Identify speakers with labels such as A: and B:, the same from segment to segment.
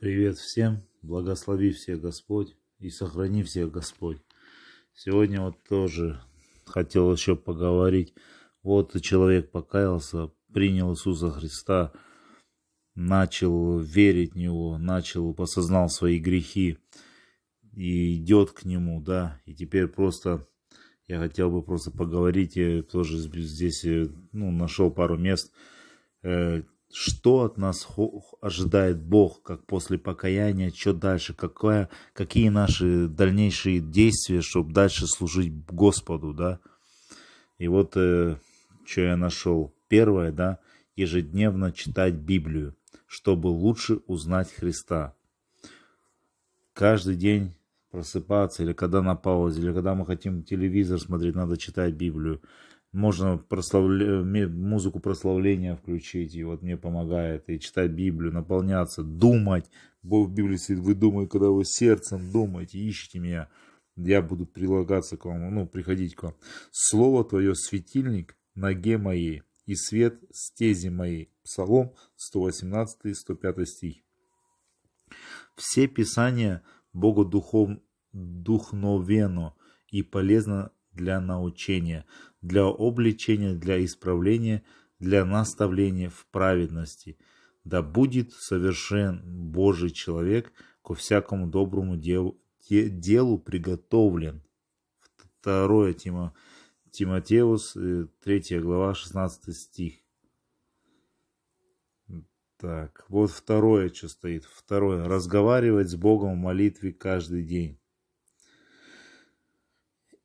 A: Привет всем, благослови всех Господь и сохрани всех Господь. Сегодня вот тоже хотел еще поговорить. Вот человек покаялся, принял Иисуса Христа, начал верить в Него, начал, посознал свои грехи и идет к Нему, да. И теперь просто я хотел бы просто поговорить, я тоже здесь э, ну, нашел пару мест, э, что от нас ожидает Бог, как после покаяния, что дальше, какая, какие наши дальнейшие действия, чтобы дальше служить Господу, да. И вот, э, что я нашел. Первое, да, ежедневно читать Библию, чтобы лучше узнать Христа. Каждый день просыпаться, или когда на паузе, или когда мы хотим телевизор смотреть, надо читать Библию можно прославля... музыку прославления включить, и вот мне помогает, и читать Библию, наполняться, думать. Бог в Библии говорит, вы думаете, когда вы сердцем думаете, ищите меня, я буду прилагаться к вам, ну, приходить к вам. Слово твое светильник ноге моей, и свет стези моей. Псалом 118, 105 стих. Все писания Богу духов... духновенно и полезно для научения, для обличения, для исправления, для наставления в праведности. Да будет совершен Божий человек, ко всякому доброму делу, делу приготовлен. 2 Тимо, Тимотеус, 3 э, глава, 16 стих. Так, вот второе, что стоит. Второе. Разговаривать с Богом в молитве каждый день.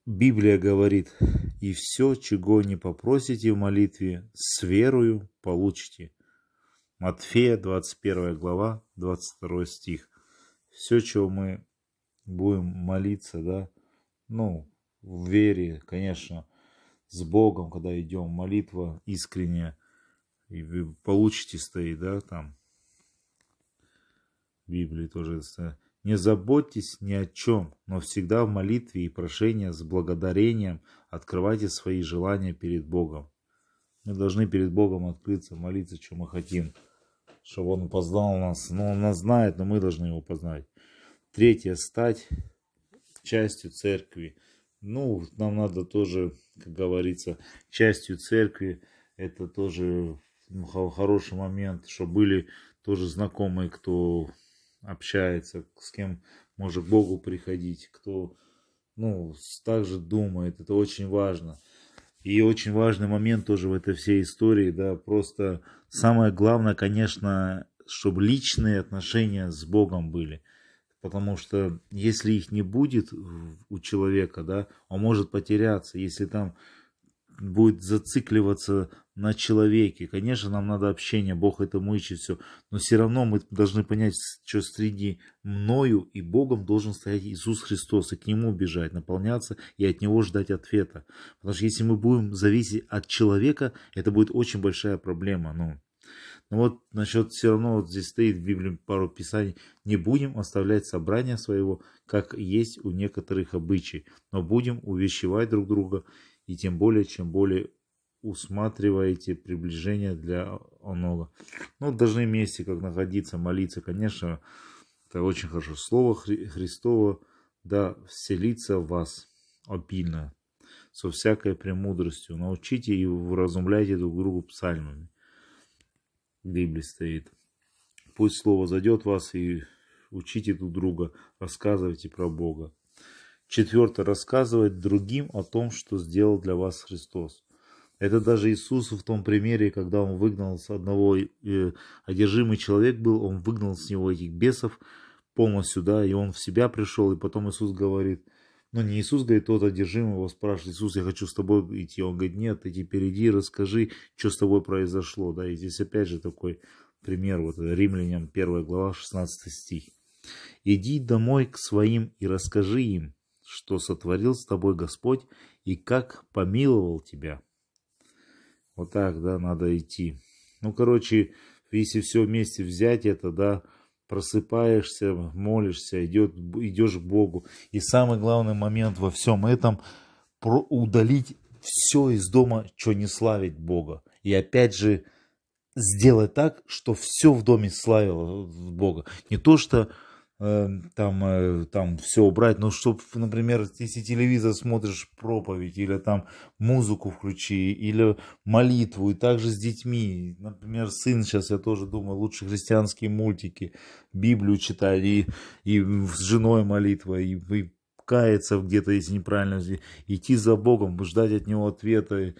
A: Библия говорит, и все, чего не попросите в молитве, с верою получите. Матфея, 21 глава, 22 стих. Все, чего мы будем молиться, да, ну, в вере, конечно, с Богом, когда идем, молитва искренняя, и вы получите стоит, да, там, в Библии тоже это не заботьтесь ни о чем, но всегда в молитве и прошении с благодарением открывайте свои желания перед Богом. Мы должны перед Богом открыться, молиться, что мы хотим, чтобы Он познал нас. Но ну, Он нас знает, но мы должны Его познать. Третье, стать частью церкви. Ну, нам надо тоже, как говорится, частью церкви. Это тоже ну, хороший момент, что были тоже знакомые, кто общается, с кем может Богу приходить, кто ну, также думает. Это очень важно. И очень важный момент тоже в этой всей истории, да, просто самое главное, конечно, чтобы личные отношения с Богом были. Потому что если их не будет у человека, да, он может потеряться. Если там будет зацикливаться на человеке. Конечно, нам надо общение, Бог это мы все. Но все равно мы должны понять, что среди мною и Богом должен стоять Иисус Христос, и к Нему бежать, наполняться и от Него ждать ответа. Потому что если мы будем зависеть от человека, это будет очень большая проблема. Ну, но вот насчет все равно вот здесь стоит в Библии пару писаний. Не будем оставлять собрание своего, как есть у некоторых обычай, но будем увещевать друг друга и тем более, чем более усматриваете приближение для оного. Ну, должны вместе как находиться, молиться, конечно, это очень хорошо. Слово Хри Христово, да, вселится в вас обильно, со всякой премудростью. Научите и вразумляйте друг другу псальмами. В Библии стоит. Пусть слово зайдет в вас и учите друг друга, рассказывайте про Бога. Четвертое. Рассказывать другим о том, что сделал для вас Христос. Это даже Иисус в том примере, когда он выгнал с одного, э, одержимый человек был, он выгнал с него этих бесов полностью, да, и он в себя пришел, и потом Иисус говорит, ну не Иисус говорит, тот одержимый его спрашивает, Иисус, я хочу с тобой идти, он говорит, нет, иди впереди, расскажи, что с тобой произошло, да, и здесь опять же такой пример, вот Римлянам 1 глава 16 стих. «Иди домой к своим и расскажи им, что сотворил с тобой Господь и как помиловал тебя. Вот так, да, надо идти. Ну, короче, если все вместе взять это, да, просыпаешься, молишься, идет, идешь к Богу. И самый главный момент во всем этом про удалить все из дома, что не славить Бога. И опять же, сделать так, что все в доме славило Бога. Не то, что Эм, там, э, там все убрать, но ну, чтобы, например, если телевизор смотришь проповедь, или там музыку включи, или молитву, и также с детьми, например, сын сейчас, я тоже думаю, лучше христианские мультики, Библию читать, и, и с женой молитва, и, и каяться где-то, если неправильно, идти за Богом, ждать от Него ответа,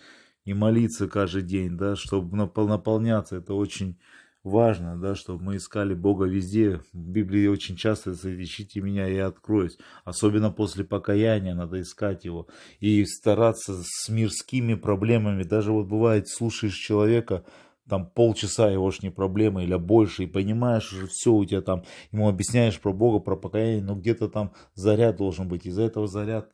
A: и молиться каждый день, да, чтобы наполняться, это очень важно, да, чтобы мы искали Бога везде. В Библии очень часто ищите меня, я откроюсь. Особенно после покаяния надо искать его и стараться с мирскими проблемами. Даже вот бывает, слушаешь человека, там полчаса его ж не проблема или больше, и понимаешь уже все у тебя там, ему объясняешь про Бога, про покаяние, но где-то там заряд должен быть, из-за этого заряд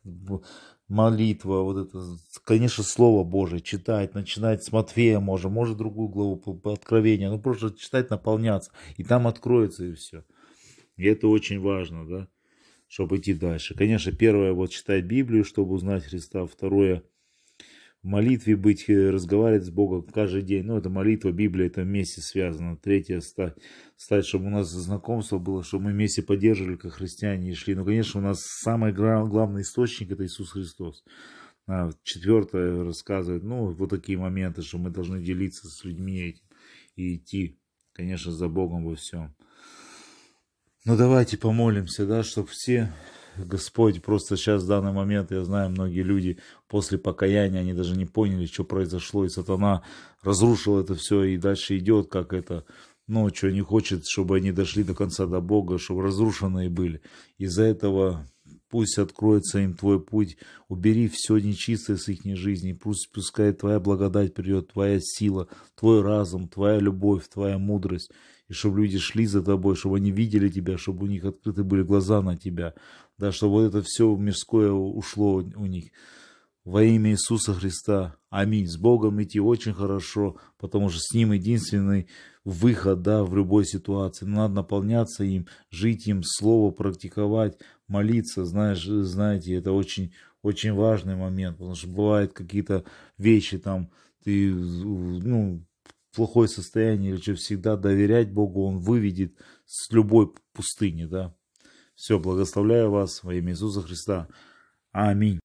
A: молитва, вот это, конечно, Слово Божие, читать, начинать с Матфея можем, может другую главу по, по Откровению, ну просто читать, наполняться, и там откроется и все. И это очень важно, да, чтобы идти дальше. Конечно, первое, вот читать Библию, чтобы узнать Христа, второе – молитве быть, э, разговаривать с Богом каждый день. Ну, это молитва, Библия, это вместе связано. Третье, стать, стать, чтобы у нас знакомство было, чтобы мы вместе поддерживали, как христиане, и шли. Ну, конечно, у нас самый главный источник – это Иисус Христос. А четвертое рассказывает, ну, вот такие моменты, что мы должны делиться с людьми этим и идти, конечно, за Богом во всем. Но ну, давайте помолимся, да, чтобы все Господь, просто сейчас, в данный момент, я знаю, многие люди после покаяния, они даже не поняли, что произошло, и сатана разрушил это все, и дальше идет, как это, ну, что не хочет, чтобы они дошли до конца до Бога, чтобы разрушенные были. Из-за этого Пусть откроется им твой путь, убери все нечистое с ихней жизни, пусть пускай твоя благодать придет, твоя сила, твой разум, твоя любовь, твоя мудрость, и чтобы люди шли за тобой, чтобы они видели тебя, чтобы у них открыты были глаза на тебя, да, чтобы вот это все мирское ушло у них. Во имя Иисуса Христа. Аминь. С Богом идти очень хорошо, потому что с Ним единственный выход да, в любой ситуации. Надо наполняться им, жить им, Слово практиковать, молиться, знаешь, э, знаете, это очень, очень важный момент, потому что бывают какие-то вещи там, ты, ну, в плохое состояние, или всегда доверять Богу, Он выведет с любой пустыни, да. Все, благословляю вас во имя Иисуса Христа. Аминь.